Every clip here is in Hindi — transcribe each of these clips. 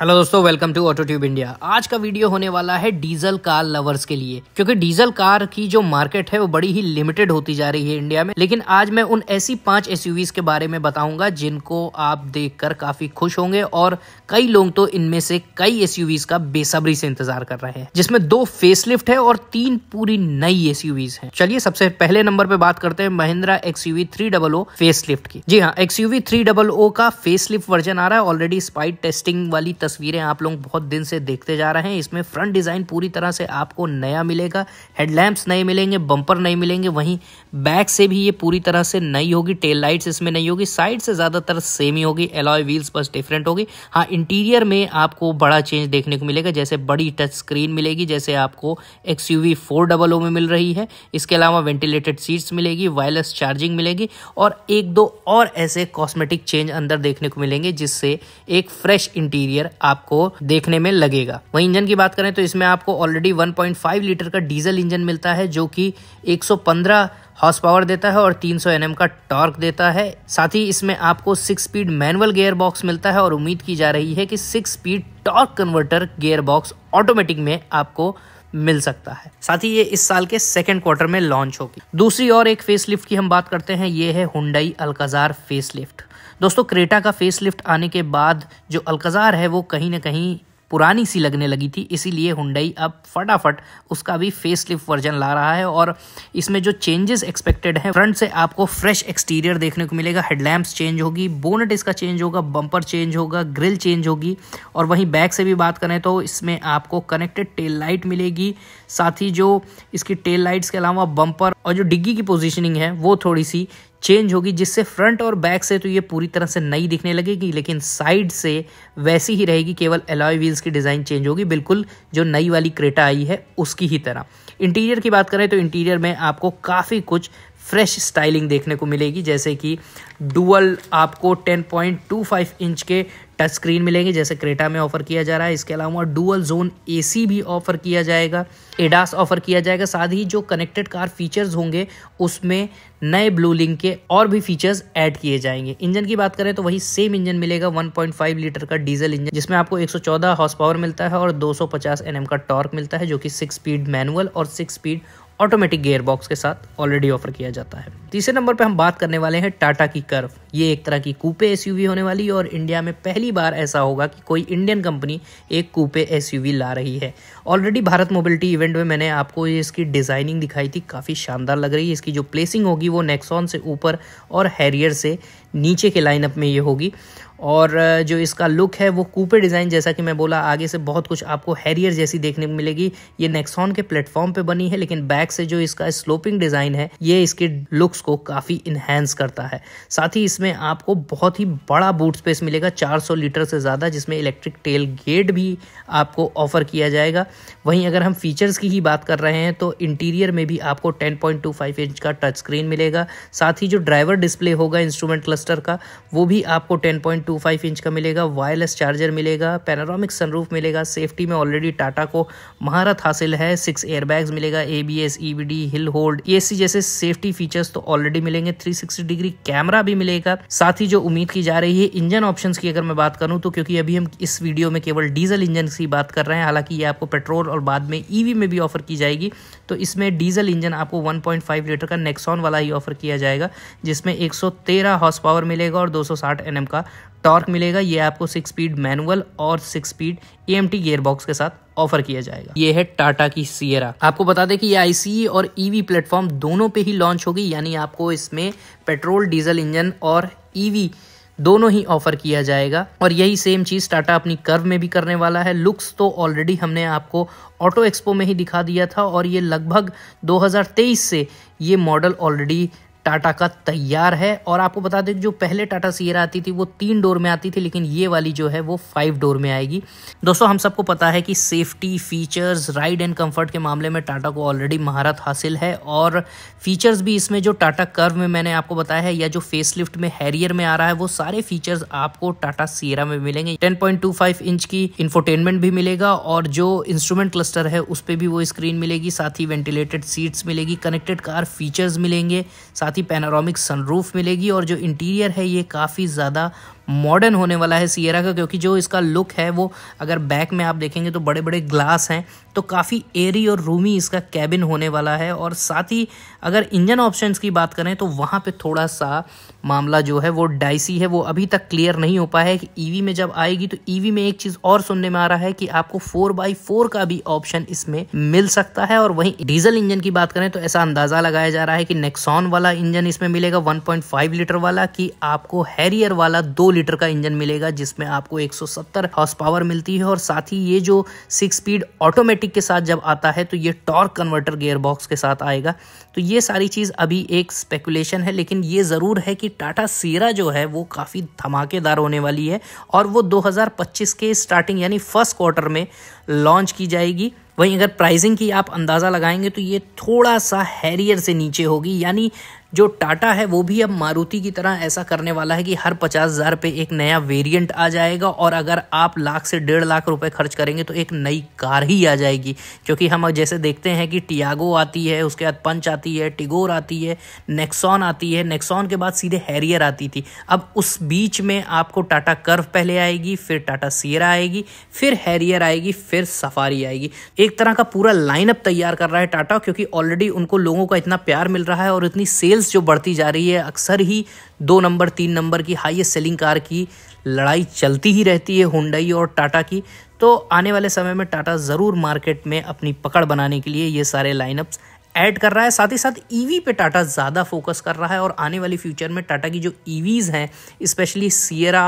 हेलो दोस्तों welcome to auto tube India आज का वीडियो होने वाला है डीजल कार लवर्स के लिए क्योंकि डीजल कार की जो मार्केट है वो बड़ी ही लिमिटेड होती जा रही है इंडिया में लेकिन आज मैं उन ऐसी पांच एसयूवीज के बारे में बताऊंगा जिनको आप देखकर काफी खुश होंगे और कई लोग तो इनमें से कई एसयूवीज का बेसब्री से इंतजार कर रहे हैं जिसमें दो फेसलिफ्ट है और तीन पूरी नई एसयूवीज है चलिए सबसे पहले नंबर पे बात करते हैं Mahindra XUV three double O facelift की जी हाँ एक्सयूवी थ्री डबल ओ का फेसलिफ्ट वर्जन आ रहा है ऑलरेडी स्पाइट टेस्टिंग वाली तस्वीरें आप लोग बहुत दिन से देखते जा रहे हैं इसमें फ्रंट डिज़ाइन पूरी तरह से आपको नया मिलेगा हेडलैम्प्स नए मिलेंगे बम्पर नए मिलेंगे वहीं बैक से भी ये पूरी तरह से नई होगी टेल लाइट्स इसमें नई होगी साइड से ज़्यादातर सेम ही होगी एलॉय व्हील्स बस डिफरेंट होगी हाँ इंटीरियर में आपको बड़ा चेंज देखने को मिलेगा जैसे बड़ी टच स्क्रीन मिलेगी जैसे आपको एक्स यू में मिल रही है इसके अलावा वेंटिलेटेड सीट्स मिलेगी वायरलेस चार्जिंग मिलेगी और एक दो और ऐसे कॉस्मेटिक चेंज अंदर देखने को मिलेंगे जिससे एक फ्रेश इंटीरियर आपको देखने में लगेगा वही इंजन की बात करें तो इसमें आपको ऑलरेडी 1.5 लीटर का डीजल इंजन मिलता है जो कि 115 हॉर्स पावर देता है और 300 सौ का टॉर्क देता है साथ ही इसमें आपको six speed manual gear box मिलता है और उम्मीद की जा रही है कि six speed torque converter gear box automatic में आपको मिल सकता है साथ ही ये इस साल के सेकेंड क्वार्टर में लॉन्च होगी दूसरी और एक फेसलिफ्ट की हम बात करते हैं ये है हुडई अलकाजार फेसलिफ्ट दोस्तों क्रेटा का फेस लिफ्ट आने के बाद जो अलकज़ार है वो कहीं ना कहीं पुरानी सी लगने लगी थी इसीलिए हुंडई अब फटाफट उसका भी फेस लिफ्ट वर्जन ला रहा है और इसमें जो चेंजेस एक्सपेक्टेड हैं फ्रंट से आपको फ्रेश एक्सटीरियर देखने को मिलेगा हेडलैम्प्स चेंज होगी बोनट इसका चेंज होगा बम्पर चेंज होगा ग्रिल चेंज होगी और वहीं बैक से भी बात करें तो इसमें आपको कनेक्टेड टेल लाइट मिलेगी साथ ही जो इसकी टेल लाइट्स के अलावा बम्पर और जो डिग्गी की पोजिशनिंग है वो थोड़ी सी चेंज होगी जिससे फ्रंट और बैक से तो ये पूरी तरह से नई दिखने लगेगी लेकिन साइड से वैसी ही रहेगी केवल एलॉय व्हील्स की डिज़ाइन चेंज होगी बिल्कुल जो नई वाली क्रेटा आई है उसकी ही तरह इंटीरियर की बात करें तो इंटीरियर में आपको काफ़ी कुछ फ्रेश स्टाइलिंग देखने को मिलेगी जैसे कि डुअल आपको 10.25 इंच के टच स्क्रीन मिलेंगे जैसे क्रेटा में ऑफर किया जा रहा है इसके अलावा डुअल जोन एसी भी ऑफर किया जाएगा एडास ऑफर किया जाएगा साथ ही जो कनेक्टेड कार फीचर्स होंगे उसमें नए ब्लू लिंक के और भी फीचर्स ऐड किए जाएंगे इंजन की बात करें तो वही सेम इंजन मिलेगा 1.5 लीटर का डीजल इंजन जिसमें आपको 114 हॉर्स पावर मिलता है और 250 सौ का टॉर्क मिलता है जो कि सिक्स स्पीड मैनुअल और six speed automatic gear box के साथ ऑलरेडी ऑफर किया जाता है तीसरे नंबर पर हम बात करने वाले हैं टाटा की कर्व ये एक तरह की कूपे एस होने वाली है और इंडिया में पहली बार ऐसा होगा कि कोई इंडियन कंपनी एक कूपे एस ला रही है ऑलरेडी भारत मोबिलिटी इवेंट में मैंने आपको इसकी डिज़ाइनिंग दिखाई थी काफ़ी शानदार लग रही है इसकी जो प्लेसिंग होगी वो नेक्सॉन से ऊपर और हैरियर से नीचे के लाइनअप में ये होगी और जो इसका लुक है वो कूपे डिज़ाइन जैसा कि मैं बोला आगे से बहुत कुछ आपको हैरियर जैसी देखने को मिलेगी ये नेक्सॉन के प्लेटफॉर्म पे बनी है लेकिन बैक से जो इसका स्लोपिंग डिज़ाइन है ये इसके लुक्स को काफ़ी इन्हेंस करता है साथ ही इसमें आपको बहुत ही बड़ा बूट स्पेस मिलेगा 400 लीटर से ज़्यादा जिसमें इलेक्ट्रिक टेल गेट भी आपको ऑफर किया जाएगा वहीं अगर हम फीचर्स की ही बात कर रहे हैं तो इंटीरियर में भी आपको टेन इंच का टच स्क्रीन मिलेगा साथ ही जो ड्राइवर डिस्प्ले होगा इंस्ट्रूमेंट क्लस्टर का वो भी आपको टेन 1.25 इंच का मिलेगा वायरलेस चार्जर मिलेगा पैनारोमिक सनरूफ मिलेगा सेफ्टी में ऑलरेडी टाटा को महारत हासिल है सिक्स एयरबैग्स मिलेगा A B S hill hold A C जैसे सेफ्टी फीचर्स तो ऑलरेडी मिलेंगे 360 डिग्री कैमरा भी मिलेगा साथ ही जो उम्मीद की जा रही है इंजन ऑप्शन की अगर मैं बात करूँ तो क्योंकि अभी हम इस वीडियो में केवल डीजल इंजन की बात कर रहे हैं हालांकि ये आपको पेट्रोल और बाद में ईवी e में भी ऑफर की जाएगी तो इसमें डीजल इंजन आपको 1.5 लीटर का नेक्सॉन वाला ही ऑफर किया जाएगा जिसमें 113 हॉर्स पावर मिलेगा और 260 एनएम का टॉर्क मिलेगा ये आपको सिक्स स्पीड मैनुअल और सिक्स स्पीड ए गियरबॉक्स के साथ ऑफर किया जाएगा ये है टाटा की सियरा आपको बता दें कि ये आईसीई e और ईवी e प्लेटफॉर्म दोनों पे ही लॉन्च होगी यानी आपको इसमें पेट्रोल डीजल इंजन और ईवी e दोनों ही ऑफर किया जाएगा और यही सेम चीज़ टाटा अपनी कर्व में भी करने वाला है लुक्स तो ऑलरेडी हमने आपको ऑटो एक्सपो में ही दिखा दिया था और ये लगभग 2023 से ये मॉडल ऑलरेडी टाटा का तैयार है और आपको बता दें जो पहले टाटा सियरा आती थी वो तीन डोर में आती थी लेकिन ये वाली जो है वो फाइव डोर में आएगी दोस्तों हम सबको पता है कि safety features ride and comfort के मामले में टाटा को ऑलरेडी महारत हासिल है और फीचर्स भी इसमें जो टाटा कर्व में मैंने आपको बताया है या जो फेस में हैरियर में आ रहा है वो सारे फीचर्स आपको टाटा सियरा में मिलेंगे टेन इंच की इन्फोटेनमेंट भी मिलेगा और जो इंस्ट्रूमेंट क्लस्टर है उस पर भी वो स्क्रीन मिलेगी साथ ही वेंटिलेटेड सीट्स मिलेगी कनेक्टेड कार फीचर्स मिलेंगे साथ साथ ही पैनोरामिक सनरूफ मिलेगी और जो इंटीरियर है ये काफ़ी ज़्यादा मॉडर्न होने वाला है सियरा का क्योंकि जो इसका लुक है वो अगर बैक में आप देखेंगे तो बड़े बड़े ग्लास हैं तो काफ़ी एरी और रूमी इसका कैबिन होने वाला है और साथ ही अगर इंजन ऑप्शंस की बात करें तो वहाँ पे थोड़ा सा मामला जो है वो डाइसी है वो अभी तक क्लियर नहीं हो पाया है कि ईवी e में जब आएगी तो ईवी e में एक चीज़ और सुनने में आ रहा है कि आपको फोर बाई फोर का भी ऑप्शन इसमें मिल सकता है और वहीं डीजल इंजन की बात करें तो ऐसा अंदाज़ा लगाया जा रहा है कि नेक्सॉन वाला इंजन इसमें मिलेगा 1.5 लीटर वाला कि आपको हैरियर वाला दो लीटर का इंजन मिलेगा जिसमें आपको 170 हॉर्स पावर मिलती है और साथ ही ये जो सिक्स स्पीड ऑटोमेटिक के साथ जब आता है तो ये टॉर्क कन्वर्टर गेयर बॉक्स के साथ आएगा तो ये सारी चीज़ अभी एक स्पेकुलेशन है लेकिन ये ज़रूर है कि टाटा सीरा जो है वो काफ़ी धमाकेदार होने वाली है और वो दो के स्टार्टिंग यानी फर्स्ट क्वार्टर में लॉन्च की जाएगी वहीं अगर प्राइसिंग की आप अंदाज़ा लगाएंगे तो ये थोड़ा सा हैरियर से नीचे होगी यानी जो टाटा है वो भी अब मारुति की तरह ऐसा करने वाला है कि हर पचास हज़ार पे एक नया वेरिएंट आ जाएगा और अगर आप लाख से डेढ़ लाख रुपए खर्च करेंगे तो एक नई कार ही आ जाएगी क्योंकि हम जैसे देखते हैं कि टियागो आती है उसके बाद पंच आती है टिगोर आती है नेक्सॉन आती है नेक्सॉन के बाद सीधे हैरियर आती थी अब उस बीच में आपको टाटा कर्व पहले आएगी फिर टाटा सियरा आएगी फिर हैरियर आएगी फिर सफारी आएगी एक तरह का पूरा लाइनअप तैयार कर रहा है टाटा क्योंकि ऑलरेडी उनको लोगों का इतना प्यार मिल रहा है और इतनी सेल्स जो बढ़ती जा रही है अक्सर ही दो नंबर तीन नंबर की हाइएस्ट सेलिंग कार की लड़ाई चलती ही रहती है हुंडई और टाटा की तो आने वाले समय में टाटा ज़रूर मार्केट में अपनी पकड़ बनाने के लिए ये सारे लाइनअप्स ऐड कर रहा है साथ ही साथ ईवी e पे टाटा ज़्यादा फोकस कर रहा है और आने वाली फ्यूचर में टाटा की जो ईवीज़ e हैं स्पेशली सियरा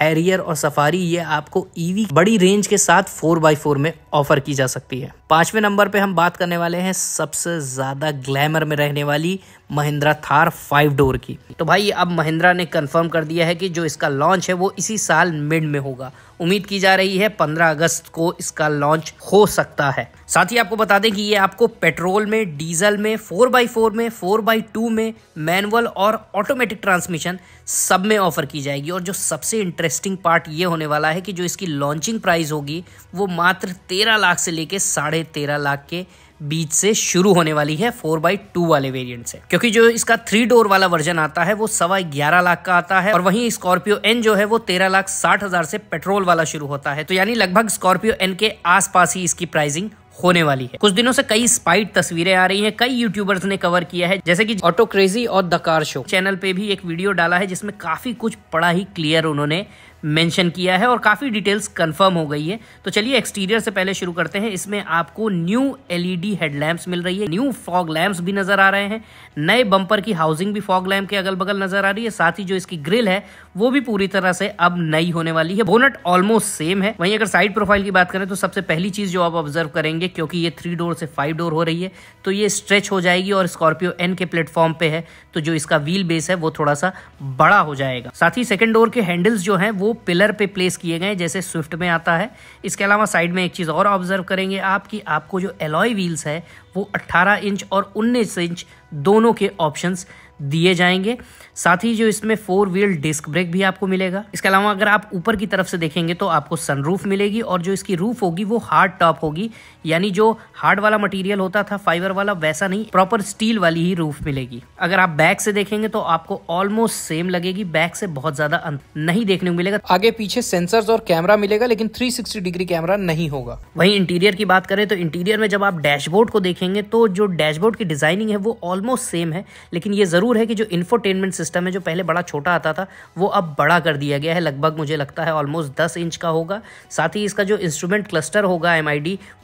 हैरियर और सफारी ये आपको ईवी e बड़ी रेंज के साथ फोर बाई फोर में ऑफर की जा सकती है पांचवे नंबर पे हम बात करने वाले हैं सबसे ज्यादा ग्लैमर में रहने वाली महिंद्रा थार फाइव डोर की तो भाई अब महिंद्रा ने कंफर्म कर दिया है कि जो इसका लॉन्च है वो इसी साल मिड में होगा उम्मीद की जा रही है 15 अगस्त को इसका लॉन्च हो सकता है साथ ही आपको बता दें कि ये आपको पेट्रोल में डीजल में फोर बाई फोर में फोर बाई टू में मैनुअल और ऑटोमेटिक ट्रांसमिशन सब में ऑफ़र की जाएगी और जो सबसे इंटरेस्टिंग पार्ट ये होने वाला है कि जो इसकी लॉन्चिंग प्राइस होगी वो मात्र तेरह लाख से लेके साढ़े तेरह लाख के बीच से शुरू होने वाली है फोर बाई टू वाले वेरिएंट से क्योंकि जो इसका थ्री डोर वाला वर्जन आता है वो सवा ग्यारह लाख का आता है और वहीं स्कॉर्पियो एन जो है वो तेरह लाख साठ हजार से पेट्रोल वाला शुरू होता है तो यानी लगभग स्कॉर्पियो एन के आसपास ही इसकी प्राइसिंग होने वाली है कुछ दिनों से कई स्पाइट तस्वीरें आ रही हैं कई यूट्यूबर्स ने कवर किया है जैसे कि ऑटो क्रेजी और द कार शो चैनल पे भी एक वीडियो डाला है जिसमें काफी कुछ बड़ा ही क्लियर उन्होंने मेंशन किया है और काफ़ी डिटेल्स कंफर्म हो गई है तो चलिए एक्सटीरियर से पहले शुरू करते हैं इसमें आपको न्यू एलईडी हेडलैम्प्स मिल रही है न्यू फॉग लैम्प्स भी नज़र आ रहे हैं नए बम्पर की हाउसिंग भी फॉग लैम्प के अगल बगल नज़र आ रही है साथ ही जो इसकी ग्रिल है वो भी पूरी तरह से अब नई होने वाली है बोनट ऑलमोस्ट सेम है वहीं अगर साइड प्रोफाइल की बात करें तो सबसे पहली चीज़ जो आप ऑब्जर्व करेंगे क्योंकि ये थ्री डोर से फाइव डोर हो रही है तो ये स्ट्रेच हो जाएगी और स्कॉर्पियो एन के प्लेटफॉर्म पे है तो जो इसका व्हील बेस है वो थोड़ा सा बड़ा हो जाएगा साथ ही सेकेंड डोर के हैंडल्स जो है वो पिलर पे प्लेस किए गए जैसे स्विफ्ट में आता है इसके अलावा साइड में एक चीज़ और ऑब्जर्व करेंगे आप कि आपको जो एलॉय व्हील्स है वो 18 इंच और 19 इंच दोनों के ऑप्शंस दिए जाएंगे साथ ही जो इसमें फोर व्हील डिस्क ब्रेक भी आपको मिलेगा इसके अलावा अगर आप ऊपर की तरफ से देखेंगे तो आपको सनरूफ मिलेगी और जो इसकी रूफ होगी वो हार्ड टॉप होगी यानी जो हार्ड वाला मटेरियल होता था फाइबर वाला वैसा नहीं प्रॉपर स्टील वाली ही रूफ मिलेगी अगर आप बैक से देखेंगे तो आपको ऑलमोस्ट सेम लगेगी बैक से बहुत ज्यादा अंत नहीं देखने को मिलेगा आगे पीछे सेंसर और कैमरा मिलेगा लेकिन थ्री डिग्री कैमरा नहीं होगा वही इंटीरियर की बात करें तो इंटीरियर में जब आप डैशबोर्ड को देखें देखेंगे तो जो डैशबोर्ड की डिज़ाइनिंग है वो ऑलमोस्ट सेम है लेकिन ये ज़रूर है कि जो इन्फोटेनमेंट सिस्टम है जो पहले बड़ा छोटा आता था वो अब बड़ा कर दिया गया है लगभग मुझे लगता है ऑलमोस्ट दस इंच का होगा साथ ही इसका जो इंस्ट्रूमेंट क्लस्टर होगा एम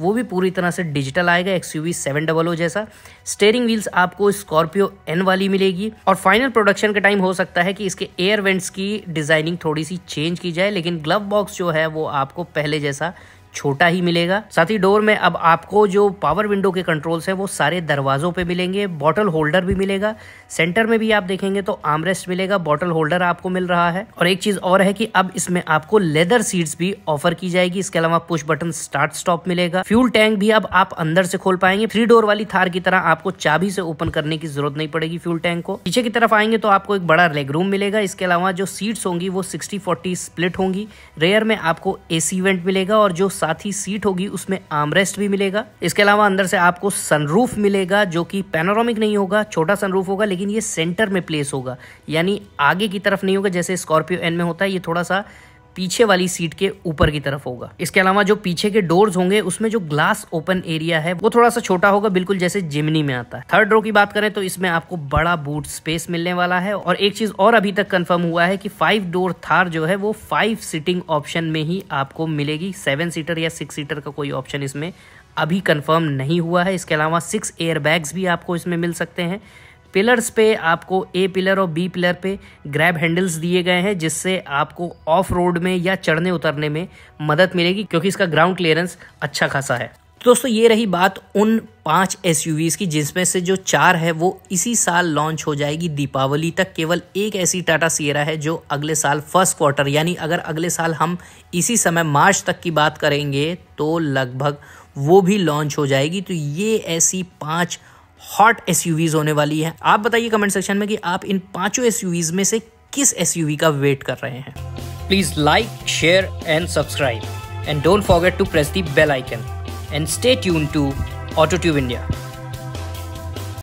वो भी पूरी तरह से डिजिटल आएगा एक्स यू वी जैसा स्टेयरिंग व्हील्स आपको स्कॉर्पियो एन वाली मिलेगी और फाइनल प्रोडक्शन के टाइम हो सकता है कि इसके एयर वेंट्स की डिज़ाइनिंग थोड़ी सी चेंज की जाए लेकिन ग्लव बॉक्स जो है वो आपको पहले जैसा छोटा ही मिलेगा साथ ही डोर में अब आपको जो पावर विंडो के कंट्रोल्स हैं वो सारे दरवाज़ों पे मिलेंगे बॉटल होल्डर भी मिलेगा सेंटर में भी आप देखेंगे तो आमरेस्ट मिलेगा बॉटल होल्डर आपको मिल रहा है और एक चीज़ और है कि अब इसमें आपको लेदर सीट्स भी ऑफर की जाएगी इसके अलावा पुश बटन स्टार्ट स्टॉप मिलेगा फ्यूल टैंक भी अब आप अंदर से खोल पाएंगे थ्री डोर वाली थार की तरह आपको चाबी से ओपन करने की जरूरत नहीं पड़ेगी फ्यूल टैंक को पीछे की तरफ आएंगे तो आपको एक बड़ा लेग रूम मिलेगा इसके अलावा जो सीट्स होंगी वो सिक्सटी फोर्टी स्प्लिट होंगी रेयर में आपको एसी वेंट मिलेगा और जो साथ ही सीट होगी उसमें आर्मरेस्ट भी मिलेगा इसके अलावा अंदर से आपको सनरूफ मिलेगा जो कि पैनोरामिक नहीं होगा छोटा सनरूफ होगा लेकिन ये सेंटर में प्लेस होगा यानी आगे की तरफ नहीं होगा जैसे स्कॉर्पियो एन में होता है ये थोड़ा सा पीछे वाली सीट के ऊपर की तरफ होगा इसके अलावा जो पीछे के डोर्स होंगे उसमें जो ग्लास ओपन एरिया है वो थोड़ा सा छोटा होगा बिल्कुल जैसे जिमनी में आता है थर्ड रो की बात करें तो इसमें आपको बड़ा बूट स्पेस मिलने वाला है और एक चीज और अभी तक कंफर्म हुआ है कि फाइव डोर थार जो है वो फाइव सीटिंग ऑप्शन में ही आपको मिलेगी सेवन सीटर या सिक्स सीटर का कोई ऑप्शन इसमें अभी कंफर्म नहीं हुआ है इसके अलावा सिक्स एयर भी आपको इसमें मिल सकते हैं पिलर्स पे आपको ए पिलर और बी पिलर पे ग्रैब हैंडल्स दिए गए हैं जिससे आपको ऑफ रोड में या चढ़ने उतरने में मदद मिलेगी क्योंकि इसका ग्राउंड क्लियरेंस अच्छा खासा है तो दोस्तों ये रही बात उन पांच एस की जिसमें से जो चार है वो इसी साल लॉन्च हो जाएगी दीपावली तक केवल एक ऐसी टाटा सियरा है जो अगले साल फर्स्ट क्वार्टर यानी अगर अगले साल हम इसी समय मार्च तक की बात करेंगे तो लगभग वो भी लॉन्च हो जाएगी तो ये ऐसी पाँच हॉट एस होने वाली है आप बताइए कमेंट सेक्शन में कि आप इन पांचों एस में से किस एस का वेट कर रहे हैं please like share and subscribe and don't forget to press the bell icon and stay tune to auto tube India